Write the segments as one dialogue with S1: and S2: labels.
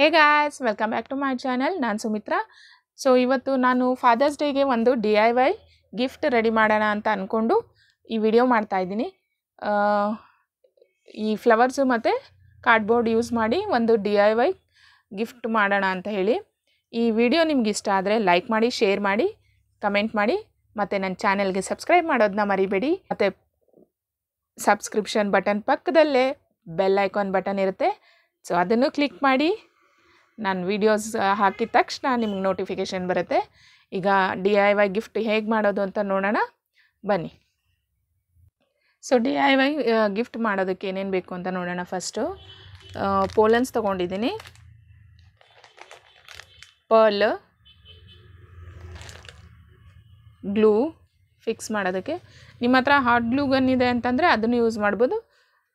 S1: hey guys welcome back to my channel ನಾನು Sumitra so ಇವತ್ತು ನಾನು ಫಾದರ್ಸ್ ಡೇಗೆ ಒಂದು D I Y gift ready ಮಾಡೋಣ ಅಂತ ಅಂದ್ಕೊಂಡು ಈ ವಿಡಿಯೋ ಮಾಡ್ತಾಯಿದ್ದೀನಿ ಈ ಫ್ಲವರ್ಸು ಮತ್ತು ಕಾರ್ಡ್ಬೋರ್ಡ್ ಯೂಸ್ ಮಾಡಿ ಒಂದು ಡಿ ಐ ವೈ ಗಿಫ್ಟ್ ಮಾಡೋಣ ಅಂತ ಹೇಳಿ ಈ ವಿಡಿಯೋ ನಿಮ್ಗೆ ಇಷ್ಟ ಆದರೆ ಲೈಕ್ ಮಾಡಿ ಶೇರ್ ಮಾಡಿ ಕಮೆಂಟ್ ಮಾಡಿ ಮತ್ತು ನನ್ನ ಚಾನೆಲ್ಗೆ ಸಬ್ಸ್ಕ್ರೈಬ್ ಮಾಡೋದನ್ನ ಮರಿಬೇಡಿ ಮತ್ತು ಸಬ್ಸ್ಕ್ರಿಪ್ಷನ್ ಬಟನ್ ಪಕ್ಕದಲ್ಲೇ ಬೆಲ್ ಐಕಾನ್ ಬಟನ್ ಇರುತ್ತೆ ಸೊ ಅದನ್ನು ಕ್ಲಿಕ್ ಮಾಡಿ ನಾನು ವೀಡಿಯೋಸ್ ಹಾಕಿದ ತಕ್ಷಣ ನಿಮ್ಗೆ ನೋಟಿಫಿಕೇಷನ್ ಬರುತ್ತೆ ಈಗ ಡಿ ಐ ವೈ ಗಿಫ್ಟ್ ಹೇಗೆ ಮಾಡೋದು ಅಂತ ನೋಡೋಣ ಬನ್ನಿ so D I Y gift ಮಾಡೋದಕ್ಕೆ ಏನೇನು ಬೇಕು ಅಂತ ನೋಡೋಣ ಫಸ್ಟು ಪೋಲನ್ಸ್ ತೊಗೊಂಡಿದ್ದೀನಿ ಪರ್ಲ್ ಗ್ಲೂ ಫಿಕ್ಸ್ ಮಾಡೋದಕ್ಕೆ ನಿಮ್ಮ ಹತ್ರ ಹಾಟ್ ಗ್ಲೂ ಗನ್ ಇದೆ ಅಂತಂದರೆ ಅದನ್ನು ಯೂಸ್ ಮಾಡ್ಬೋದು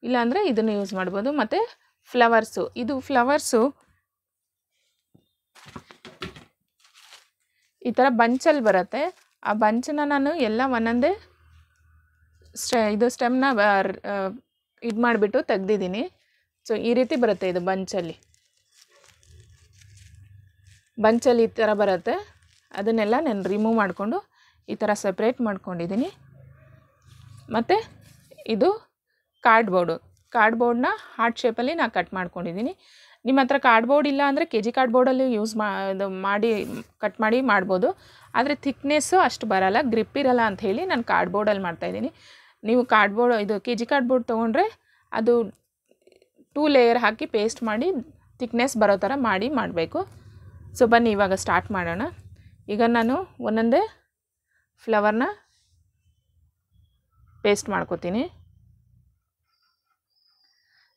S1: ಇಲ್ಲಾಂದರೆ ಇದನ್ನು ಯೂಸ್ ಮಾಡ್ಬೋದು ಮತ್ತು ಫ್ಲವರ್ಸು ಇದು ಫ್ಲವರ್ಸು ಈ ಥರ ಬಂಚಲ್ಲಿ ಬರುತ್ತೆ ಆ ಬಂಚನ್ನ ನಾನು ಎಲ್ಲ ಒಂದೊಂದೇ ಸ್ಟೆ ಇದು ಸ್ಟೆಮ್ನ ಇದು ಮಾಡಿಬಿಟ್ಟು ತೆಗ್ದಿದ್ದೀನಿ ಸೊ ಈ ರೀತಿ ಬರುತ್ತೆ ಇದು ಬಂಚಲ್ಲಿ ಬಂಚಲ್ಲಿ ಈ ಥರ ಬರುತ್ತೆ ಅದನ್ನೆಲ್ಲ ನಾನು ರಿಮೂವ್ ಮಾಡಿಕೊಂಡು ಈ ಥರ ಸಪ್ರೇಟ್ ಮಾಡ್ಕೊಂಡಿದ್ದೀನಿ ಮತ್ತು ಇದು ಕಾರ್ಡ್ಬೋರ್ಡು ಬೋರ್ಡನ್ನ ಹಾರ್ಟ್ ಶೇಪಲ್ಲಿ ನಾನು ಕಟ್ ಮಾಡ್ಕೊಂಡಿದ್ದೀನಿ ನಿಮ್ಮ ಹತ್ರ ಕಾರ್ಡ್ಬೋರ್ಡ್ ಇಲ್ಲ ಅಂದರೆ ಕೆ ಜಿ ಕಾರ್ಡ್ಬೋರ್ಡಲ್ಲಿ ಯೂಸ್ ಮಾ ಇದು ಮಾಡಿ ಕಟ್ ಮಾಡಿ ಮಾಡ್ಬೋದು ಆದರೆ ಥಿಕ್ನೆಸ್ಸು ಅಷ್ಟು ಬರಲ್ಲ ಗ್ರಿಪ್ ಇರಲ್ಲ ಅಂತ ಹೇಳಿ ನಾನು ಕಾರ್ಡ್ಬೋರ್ಡಲ್ಲಿ ಮಾಡ್ತಾಯಿದ್ದೀನಿ ನೀವು ಕಾರ್ಡ್ಬೋರ್ಡ್ ಇದು ಕೆ ಜಿ ಕಾರ್ಡ್ಬೋರ್ಡ್ ತೊಗೊಂಡ್ರೆ ಅದು ಟೂ ಲೇಯರ್ ಹಾಕಿ ಪೇಸ್ಟ್ ಮಾಡಿ ಥಿಕ್ನೆಸ್ ಬರೋ ಥರ ಮಾಡಿ ಮಾಡಬೇಕು ಸೊ ಬನ್ನಿ ಇವಾಗ ಸ್ಟಾರ್ಟ್ ಮಾಡೋಣ ಈಗ ನಾನು ಒಂದೊಂದೇ ಫ್ಲವರ್ನ ಪೇಸ್ಟ್ ಮಾಡ್ಕೋತೀನಿ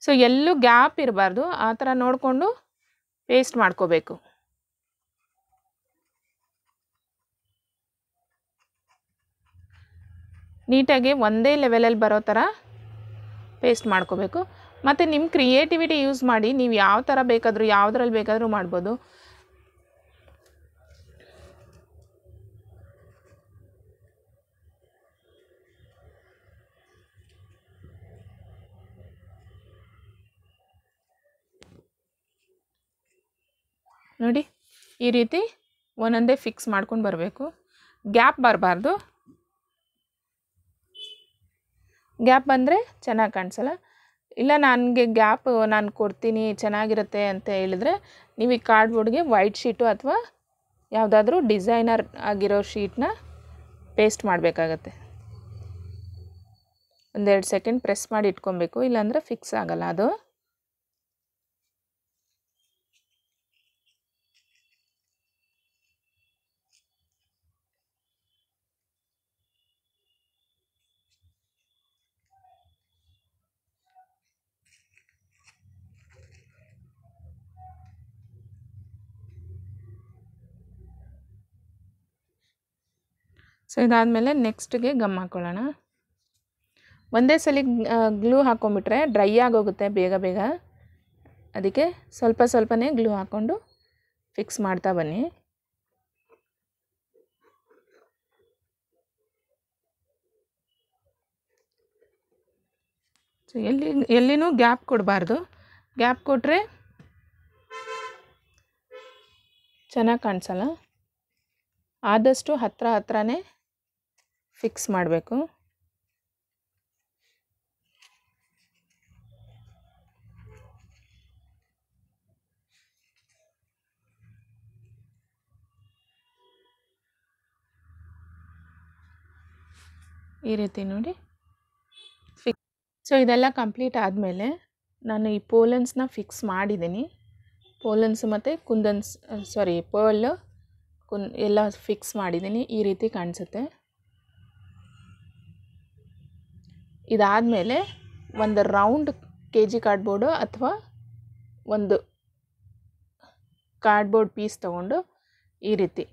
S1: ಸೊ ಎಲ್ಲೂ ಗ್ಯಾಪ್ ಇರಬಾರ್ದು ಆ ಥರ ನೋಡಿಕೊಂಡು ಪೇಸ್ಟ್ ಮಾಡ್ಕೋಬೇಕು ನೀಟಾಗಿ ಒಂದೇ ಲೆವೆಲಲ್ಲಿ ಬರೋ ಥರ ಪೇಸ್ಟ್ ಮಾಡ್ಕೋಬೇಕು ಮತ್ತು ನಿಮ್ಮ ಕ್ರಿಯೇಟಿವಿಟಿ ಯೂಸ್ ಮಾಡಿ ನೀವು ಯಾವ ಥರ ಬೇಕಾದರೂ ಯಾವುದ್ರಲ್ಲಿ ಬೇಕಾದರೂ ಮಾಡ್ಬೋದು ನೋಡಿ ಈ ರೀತಿ ಒಂದೊಂದೇ ಫಿಕ್ಸ್ ಮಾಡ್ಕೊಂಡು ಬರಬೇಕು ಗ್ಯಾಪ್ ಬರಬಾರ್ದು ಗ್ಯಾಪ್ ಬಂದರೆ ಚೆನ್ನಾಗಿ ಕಾಣಿಸಲ್ಲ ಇಲ್ಲ ನನಗೆ ಗ್ಯಾಪ್ ನಾನು ಕೊಡ್ತೀನಿ ಚೆನ್ನಾಗಿರುತ್ತೆ ಅಂತ ಹೇಳಿದ್ರೆ ನೀವು ಈ ಕಾರ್ಡ್ಬೋರ್ಡ್ಗೆ ವೈಟ್ ಶೀಟು ಅಥವಾ ಯಾವುದಾದ್ರೂ ಡಿಸೈನರ್ ಆಗಿರೋ ಶೀಟ್ನ ಪೇಸ್ಟ್ ಮಾಡಬೇಕಾಗತ್ತೆ ಒಂದೆರಡು ಸೆಕೆಂಡ್ ಪ್ರೆಸ್ ಮಾಡಿ ಇಟ್ಕೊಬೇಕು ಇಲ್ಲಾಂದರೆ ಫಿಕ್ಸ್ ಆಗಲ್ಲ ಅದು ಸೊ ಇದಾದಮೇಲೆ ನೆಕ್ಸ್ಟ್ಗೆ ಗಮ್ ಹಾಕ್ಕೊಳ್ಳೋಣ ಒಂದೇ ಸಲ ಗ್ಲೂ ಹಾಕ್ಕೊಂಬಿಟ್ರೆ ಡ್ರೈ ಆಗೋಗುತ್ತೆ ಬೇಗ ಬೇಗ ಅದಕ್ಕೆ ಸ್ವಲ್ಪ ಸ್ವಲ್ಪನೇ ಗ್ಲೂ ಹಾಕ್ಕೊಂಡು ಫಿಕ್ಸ್ ಮಾಡ್ತಾ ಬನ್ನಿ ಸೊ ಎಲ್ಲಿ ಎಲ್ಲಿನೂ ಗ್ಯಾಪ್ ಕೊಡಬಾರ್ದು ಗ್ಯಾಪ್ ಕೊಟ್ಟರೆ ಚೆನ್ನಾಗಿ ಕಾಣಿಸಲ್ಲ ಆದಷ್ಟು ಹತ್ತಿರ ಹತ್ರನೇ ಫಿಕ್ಸ್ ಮಾಡಬೇಕು ಈ ರೀತಿ ನೋಡಿ ಫಿಕ್ ಸೊ ಇದೆಲ್ಲ ಕಂಪ್ಲೀಟ್ ಆದಮೇಲೆ ನಾನು ಈ ಪೋಲನ್ಸ್ನ ಫಿಕ್ಸ್ ಮಾಡಿದ್ದೀನಿ ಪೋಲನ್ಸ್ ಮತ್ತು ಕುಂದನ್ಸ್ ಸಾರಿ ಪರ್ಲ್ ಕುನ್ ಎಲ್ಲ ಫಿಕ್ಸ್ ಮಾಡಿದ್ದೀನಿ ಈ ರೀತಿ ಕಾಣಿಸುತ್ತೆ ಇದಾದಮೇಲೆ ಒಂದು ರೌಂಡ್ ಕೆ ಜಿ ಕಾರ್ಡ್ಬೋರ್ಡು ಅಥವಾ ಒಂದು ಕಾರ್ಡ್ಬೋರ್ಡ್ ಪೀಸ್ ತೊಗೊಂಡು ಈ ರೀತಿ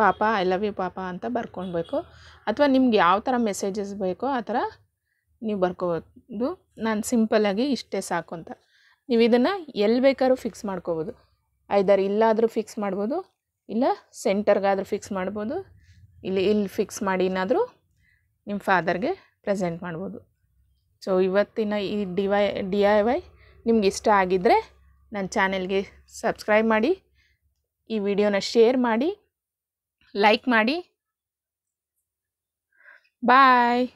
S1: ಪಾಪ ಐ ಲವ್ ಯು ಪಾಪ ಅಂತ ಬರ್ಕೊಳ್ಬೇಕು ಅಥವಾ ನಿಮ್ಗೆ ಯಾವ ಥರ ಮೆಸೇಜಸ್ ಬೇಕೋ ಆ ಥರ ನೀವು ಬರ್ಕೋಬೋದು ನಾನು ಸಿಂಪಲ್ಲಾಗಿ ಇಷ್ಟೇ ಸಾಕು ಅಂತ ನೀವು ಇದನ್ನು ಎಲ್ಲಿ ಬೇಕಾದ್ರೂ ಫಿಕ್ಸ್ ಮಾಡ್ಕೋಬೋದು ಐದಾರು ಇಲ್ಲಾದರೂ ಫಿಕ್ಸ್ ಮಾಡ್ಬೋದು ಇಲ್ಲ ಸೆಂಟರ್ಗಾದರೂ ಫಿಕ್ಸ್ ಮಾಡ್ಬೋದು ಇಲ್ಲಿ ಇಲ್ಲಿ ಫಿಕ್ಸ್ ಮಾಡಿ ಏನಾದರೂ ನಿಮ್ಮ ಫಾದರ್ಗೆ ಪ್ರೆಸೆಂಟ್ ಮಾಡ್ಬೋದು ಸೊ ಇವತ್ತಿನ ಈ ಡಿವೈ ಡಿ ಐ ವೈ ನಿಮ್ಗೆ ಇಷ್ಟ ಆಗಿದ್ದರೆ ನನ್ನ ಚಾನೆಲ್ಗೆ ಸಬ್ಸ್ಕ್ರೈಬ್ ಮಾಡಿ ಈ ವಿಡಿಯೋನ ಶೇರ್ ಮಾಡಿ ಲೈಕ್ ಮಾಡಿ ಬಾಯ್